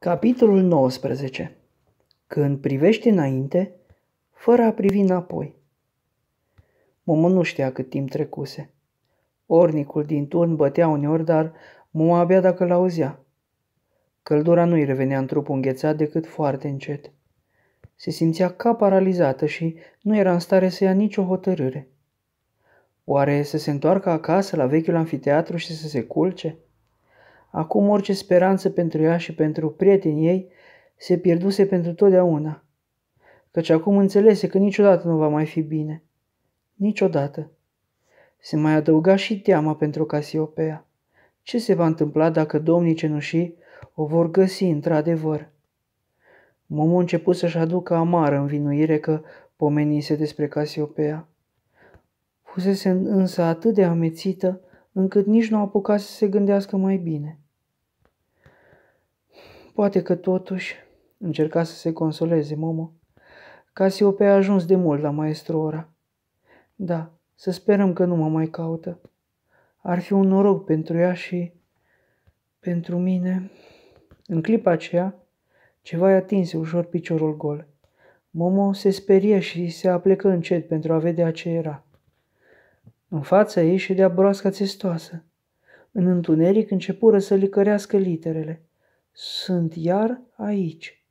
Capitolul 19. Când privești înainte, fără a privi înapoi. Mumă nu știa cât timp trecuse. Ornicul din turn bătea uneori, dar mă abia dacă l-auzea. Căldura nu-i revenea în trup înghețat decât foarte încet. Se simțea ca paralizată și nu era în stare să ia nicio hotărâre. Oare să se întoarcă acasă la vechiul anfiteatru și să se culce? Acum orice speranță pentru ea și pentru prietenii ei se pierduse pentru totdeauna, căci acum înțelese că niciodată nu va mai fi bine. Niciodată. Se mai adăuga și teama pentru Casiopea. Ce se va întâmpla dacă domnii cenușii o vor găsi într-adevăr? Momo început să-și aducă amară învinuire că pomenise despre Casiopea. Fusese însă atât de amețită încât nici nu apucat să se gândească mai bine. Poate că totuși, încerca să se consoleze Momo, Casiope a ajuns de mult la maestru ora. Da, să sperăm că nu mă mai caută. Ar fi un noroc pentru ea și pentru mine. În clipa aceea, ceva i-a atins ușor piciorul gol. Momo se sperie și se aplecă încet pentru a vedea ce era. În fața ei dea broasca țestoasă. În întuneric începură să licărească literele. Sunt iar aici.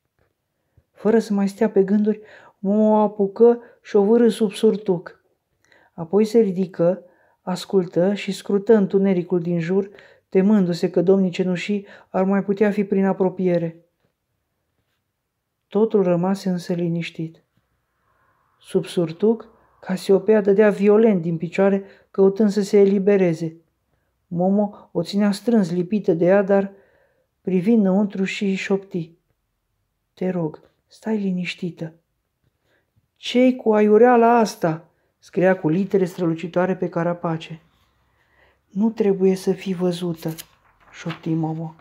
Fără să mai stea pe gânduri, o apucă și o vârâ sub surtuc. Apoi se ridică, ascultă și scrută întunericul din jur, temându-se că domnii cenușii ar mai putea fi prin apropiere. Totul rămase însă liniștit. Sub surtuc, Casiopea dădea violent din picioare, căutând să se elibereze. Momo o ținea strâns lipită de ea, dar privind înăuntru și șopti. Te rog, stai liniștită. ce cu cu la asta? scria cu litere strălucitoare pe carapace. Nu trebuie să fii văzută, șopti Momo.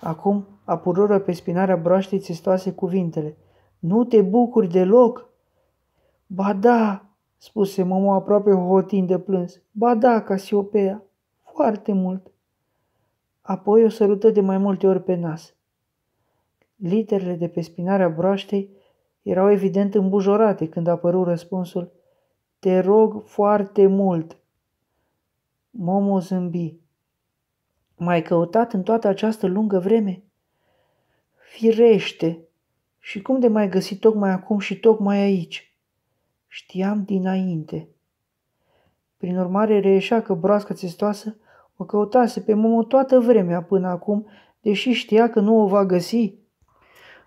Acum apurură pe spinarea broaștei țestoase cuvintele. Nu te bucuri deloc? Ba da, spuse mama aproape hohotind de plâns. Ba da, Casiopea, foarte mult. Apoi o sărută de mai multe ori pe nas. Literele de pe spinarea broaștei erau evident îmbujorate când apărut răspunsul Te rog foarte mult. Momo zâmbi. Mai căutat în toată această lungă vreme? Firește! Și cum de mai găsit tocmai acum și tocmai aici? Știam dinainte. Prin urmare, reieșea că broasca țestoasă o căutase pe mumă toată vremea până acum, deși știa că nu o va găsi.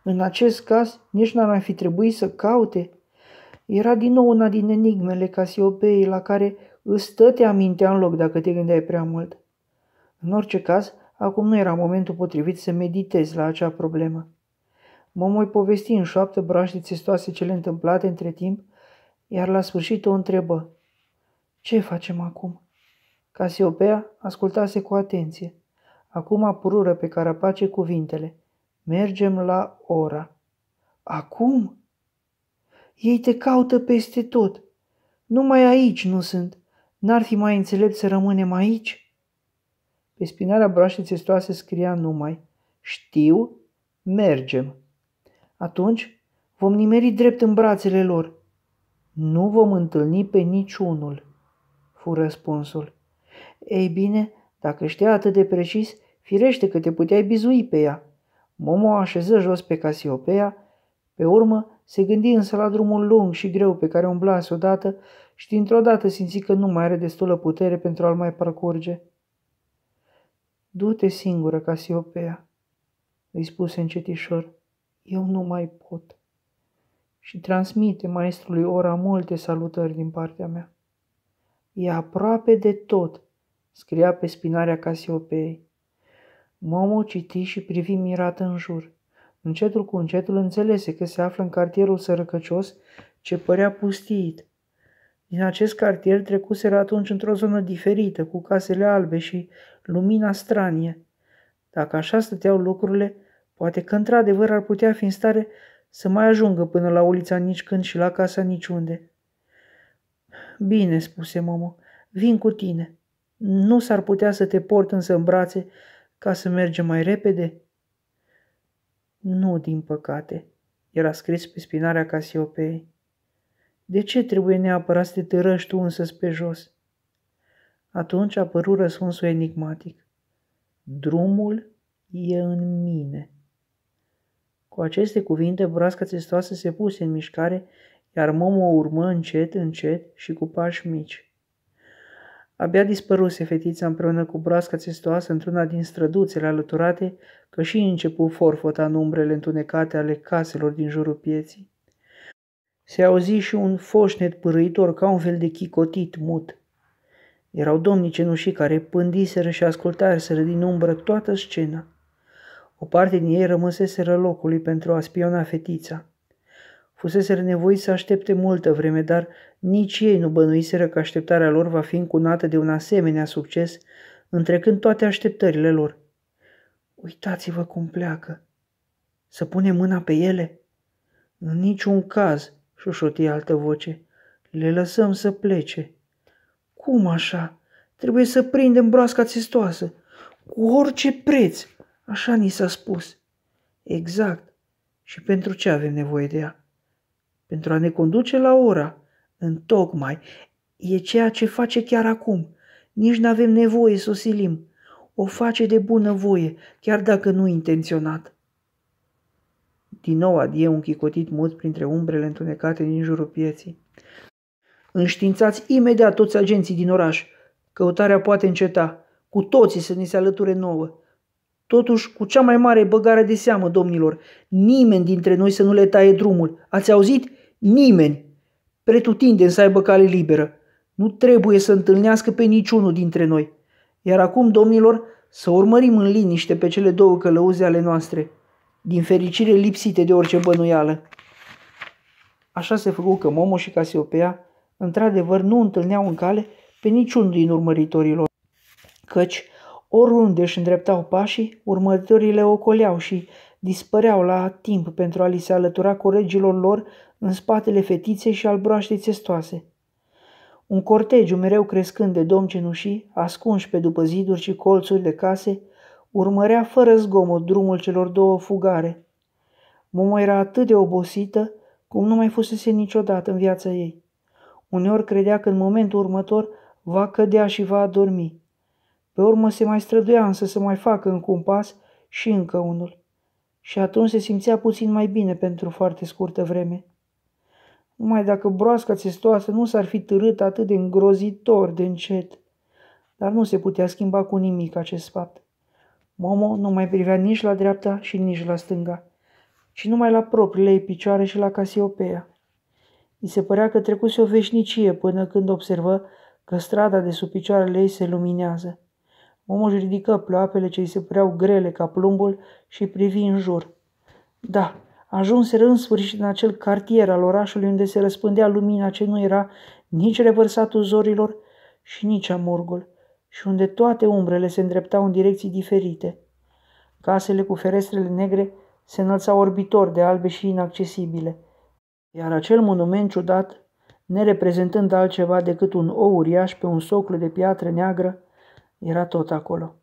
În acest caz, nici n-ar mai fi trebuit să caute. Era din nou una din enigmele Casiopei la care îți stătea mintea în loc dacă te gândeai prea mult. În orice caz, acum nu era momentul potrivit să meditezi la acea problemă. Mă voi povesti în șoaptă broaște țestoase cele întâmplate între timp iar la sfârșit o întrebă. Ce facem acum? Casiopea ascultase cu atenție. Acum apurură pe carapace cuvintele. Mergem la ora. Acum? Ei te caută peste tot. Numai aici nu sunt. N-ar fi mai înțelept să rămânem aici? Pe spinarea broașei țestoase scria numai Știu, mergem. Atunci vom nimeri drept în brațele lor. Nu vom întâlni pe niciunul, fu răspunsul. Ei bine, dacă știa atât de precis, firește că te puteai bizui pe ea. Momo așeză jos pe Casiopea, pe urmă se gândi însă la drumul lung și greu pe care umblase odată și dintr-o dată simți că nu mai are destulă putere pentru a-l mai parcurge. Du-te singură, Casiopea, îi spuse încetișor, eu nu mai pot și transmite maestrului ora multe salutări din partea mea. E aproape de tot, scria pe spinarea Casiopei. Momo citi și privi mirat în jur. Încetul cu încetul înțelese că se află în cartierul sărăcăcios ce părea pustiit. Din acest cartier trecuseră atunci într-o zonă diferită, cu casele albe și lumina stranie. Dacă așa stăteau lucrurile, poate că într-adevăr ar putea fi în stare să mai ajungă până la ulița nici când și la casa niciunde. Bine, spuse Momo, vin cu tine. Nu s-ar putea să te port însă în brațe ca să mergem mai repede? Nu, din păcate, era scris pe spinarea Casiopei. De ce trebuie neapărat să te târăști tu însă pe jos? Atunci apăru răspunsul enigmatic. Drumul e în mine. Cu aceste cuvinte, broasca testoasă se puse în mișcare, iar Momo o urmă încet, încet și cu pași mici. Abia dispăruse fetița împreună cu broasca testoasă într-una din străduțele alăturate, că și începu forfota în umbrele întunecate ale caselor din jurul pieții. Se auzi și un foșnet pârâitor ca un fel de chicotit mut. Erau domnii cenușii care pândiseră și ascultaseră din umbră toată scena – o parte din ei rămăseseră locului pentru a spiona fetița. Fuseseră nevoiți să aștepte multă vreme, dar nici ei nu bănuiseră că așteptarea lor va fi încunată de un asemenea succes, întrecând toate așteptările lor. Uitați-vă cum pleacă. Să pune mâna pe ele? În niciun caz, șușotie altă voce. Le lăsăm să plece. Cum așa? Trebuie să prindem broasca țestoasă. Cu orice preț. Așa ni s-a spus. Exact. Și pentru ce avem nevoie de ea? Pentru a ne conduce la ora. tocmai. E ceea ce face chiar acum. Nici nu avem nevoie să o silim. O face de bună voie, chiar dacă nu intenționat. Din nou adie un chicotit mut printre umbrele întunecate din jurul pieții. Înștiințați imediat toți agenții din oraș. Căutarea poate înceta. Cu toții să ni se alăture nouă. Totuși, cu cea mai mare băgare de seamă, domnilor, nimeni dintre noi să nu le taie drumul. Ați auzit? Nimeni. Pretutinde să aibă cale liberă. Nu trebuie să întâlnească pe niciunul dintre noi. Iar acum, domnilor, să urmărim în liniște pe cele două călăuze ale noastre, din fericire lipsite de orice bănuială. Așa se făcu că Momo și Casiopea, într-adevăr, nu întâlneau în cale pe niciunul din urmăritorilor, căci Oriunde își îndreptau pașii, urmăritorii le ocoleau și dispăreau la timp pentru a li se alătura coregilor lor în spatele fetiței și al broaștei țestoase. Un cortegiu mereu crescând de domn cenușii, ascunși pe după ziduri și colțuri de case, urmărea fără zgomot drumul celor două fugare. Momo era atât de obosită cum nu mai fusese niciodată în viața ei. Uneori credea că în momentul următor va cădea și va adormi. Pe urmă se mai străduia însă să mai facă încă un pas și încă unul. Și atunci se simțea puțin mai bine pentru foarte scurtă vreme. Numai dacă broasca țestoasă nu s-ar fi târât atât de îngrozitor de încet. Dar nu se putea schimba cu nimic acest fapt. Momo nu mai privea nici la dreapta și nici la stânga, ci numai la propriile ei picioare și la Casiopea. I se părea că trecuse o veșnicie până când observă că strada de sub picioarele ei se luminează. Omul își ridică ploapele ce îi se păreau grele ca plumbul și privi în jur. Da, ajunseră în sfârșit în acel cartier al orașului unde se răspândea lumina ce nu era nici revărsatul zorilor și nici amurgul, și unde toate umbrele se îndreptau în direcții diferite. Casele cu ferestrele negre se înălțau orbitor de albe și inaccesibile, iar acel monument ciudat, nereprezentând altceva decât un ou uriaș pe un soclu de piatră neagră, era tot acolo.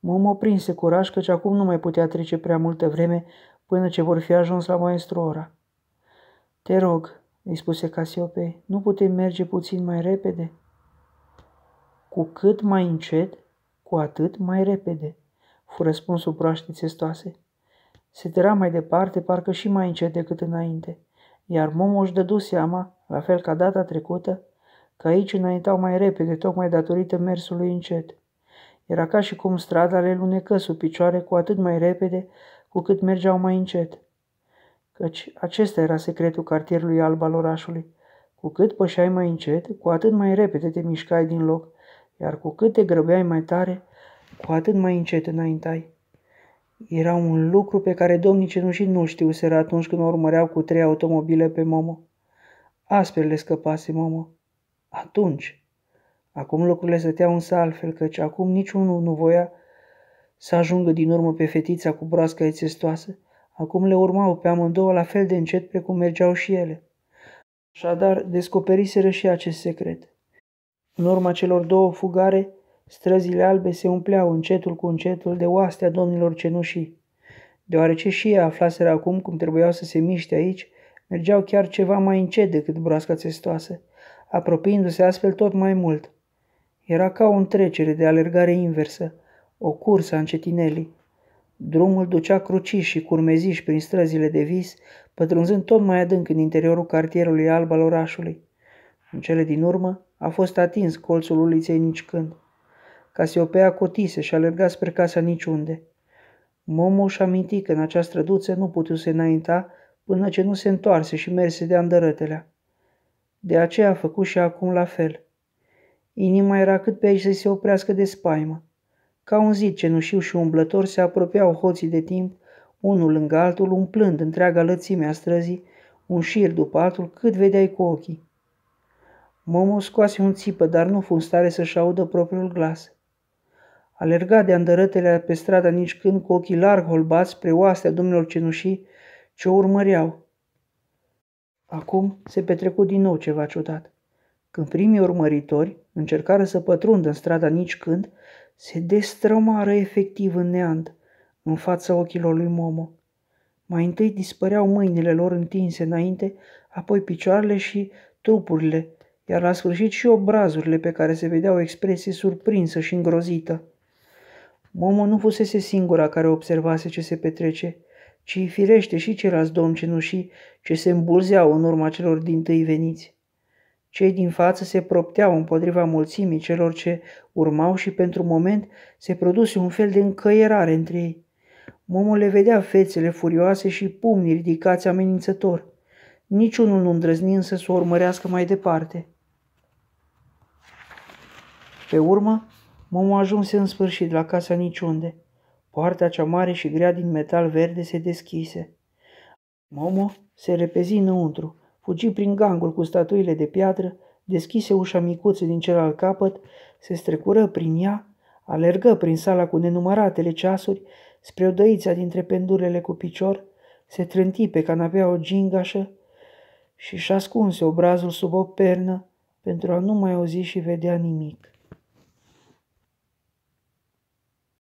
Mom oprinse curaj căci acum nu mai putea trece prea multă vreme până ce vor fi ajuns la maestru ora. Te rog, îi spuse Casiope, nu putem merge puțin mai repede? Cu cât mai încet, cu atât mai repede, fu răspunsul proaștii țestoase. Se tăra mai departe, parcă și mai încet decât înainte, iar Momo își dădu seama, la fel ca data trecută, că aici înaintau mai repede, tocmai datorită mersului încet. Era ca și cum strada le lunecă sub picioare cu atât mai repede cu cât mergeau mai încet. Căci acesta era secretul cartierului alb al orașului. Cu cât pășeai mai încet, cu atât mai repede te mișcai din loc, iar cu cât te grăbeai mai tare, cu atât mai încet înaintai. Era un lucru pe care domnii cenușii nu știuseră atunci când o urmăreau cu trei automobile pe Momo. Asper le scăpase Momo atunci. Acum lucrurile stăteau însă altfel, căci acum niciunul nu voia să ajungă din urmă pe fetița cu broasca ețestoasă. Acum le urmau pe amândouă la fel de încet precum mergeau și ele. Așadar, descoperiseră și acest secret. În urma celor două fugare, străzile albe se umpleau încetul cu încetul de oastea domnilor cenușii. Deoarece și ei aflaseră acum cum trebuiau să se miște aici, mergeau chiar ceva mai încet decât broasca țestoasă, apropiindu-se astfel tot mai mult. Era ca o întrecere de alergare inversă, o cursă a încetinelii. Drumul ducea cruciși și curmeziși prin străzile de vis, pătrunzând tot mai adânc în interiorul cartierului alb al orașului. În cele din urmă a fost atins colțul uliței când. Casiopea cotise și alerga spre casa niciunde. Momo și aminti că în această străduță nu putuse înainta până ce nu se întoarse și merse de-a îndărătelea. De aceea a făcut și acum la fel. Inima era cât pe aici să se oprească de spaimă. Ca un zid cenușiu și umblător se apropiau hoții de timp, unul lângă altul, umplând întreaga lățime a străzii, un șir după altul, cât vedeai cu ochii. Momo scoase un țipă, dar nu fu în stare să-și audă propriul glas. Alerga de îndărătele pe strada nici când cu ochii larg holbați spre oastea domnilor cenușii ce o urmăreau. Acum se petrecu din nou ceva ciudat. Când primii urmăritori încercară să pătrundă în strada nici când, se destrămară efectiv în neant, în fața ochilor lui Momo. Mai întâi dispăreau mâinile lor întinse înainte, apoi picioarele și trupurile, iar la sfârșit și obrazurile pe care se vedea o expresie surprinsă și îngrozită. Momo nu fusese singura care observase ce se petrece – ci firește și ceilalți domni cenușii ce se îmbulzeau în urma celor din tâi veniți. Cei din față se propteau împotriva mulțimii celor ce urmau și pentru moment se produse un fel de încăierare între ei. Momul le vedea fețele furioase și pumnii ridicați amenințător. Niciunul nu îndrăzni însă să o urmărească mai departe. Pe urmă, Momo ajunse în sfârșit la casa niciunde. Poarta cea mare și grea din metal verde se deschise. Momo se repezi înăuntru, fugi prin gangul cu statuile de piatră, deschise ușa micuță din celălalt capăt, se strecură prin ea, alergă prin sala cu nenumăratele ceasuri, spre odăița dintre pendurele cu picior, se trânti pe canapea o gingașă și-și ascunse obrazul sub o pernă pentru a nu mai auzi și vedea nimic.